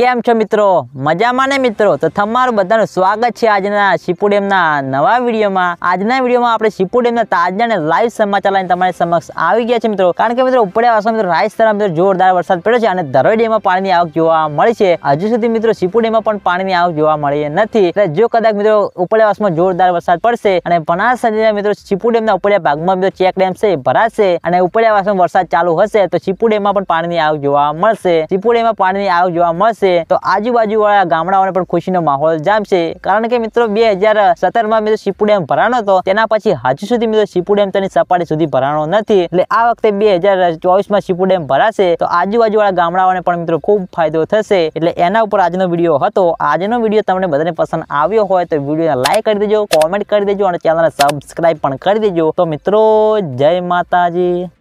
કેમ છો મિત્રો મજામાં ને મિત્રો તો તમારું બધાનું સ્વાગત છે આજના શિપુડેમના નવા વિડીયોમાં આજના વિડીયોમાં આપણે શિપુડેમના તાજા અને લાઈવ સમાચાર લઈને તમારી સમક્ષ આવી ગયા છે મિત્રો કારણ કે મિત્રો ઉપડ્યા વર્ષો મિત્રો રાજસ્થાન મિત્રો જોરદાર વરસાદ પડ્યો છે અને ધરોઈ ડેમમાં પાણીની આવક જોવા મળી છે હજુ સુધી મિત્રો શિપુડેમમાં પણ પાણીની આવક જોવા મળી નથી એટલે જો કદાચ મિત્રો ઉપડ્યા વર્ષમાં જોરદાર વરસાદ પડશે અને બનાસ નદીના મિત્રો શિપુડેમના ઉપડ્યા ભાગમાં મિત્રો ચેક ડેમ છે ભરાશે અને ઉપડ્યા વર્ષમાં વરસાદ ચાલુ હશે તો શિપુડેમમાં પણ પાણીની આવક જોવા મળશે શિપુડેમાં પાણીની આવક જોવા મળશે આવશે તો આજુબાજુવાળા ગામડાઓને પણ ખુશીનો માહોલ જામશે કારણ કે મિત્રો બે હજાર સત્તરમાં મિત્રો શિપુ ડેમ ભરાણો હતો તેના પછી હજુ સુધી મિત્રો શિપુ ડેમ તેની સપાટી સુધી ભરાણો નથી એટલે આ વખતે બે હજાર ચોવીસમાં શિપુ ડેમ ભરાશે તો આજુબાજુવાળા ગામડાઓને પણ મિત્રો ખૂબ ફાયદો થશે એટલે એના ઉપર આજનો વિડીયો હતો આજનો વિડીયો તમને બધાને પસંદ આવ્યો હોય તો વિડીયો લાઈક કરી દેજો કોમેન્ટ કરી દેજો અને ચેનલને સબસ્ક્રાઈબ પણ કરી દેજો તો મિત્રો જય માતાજી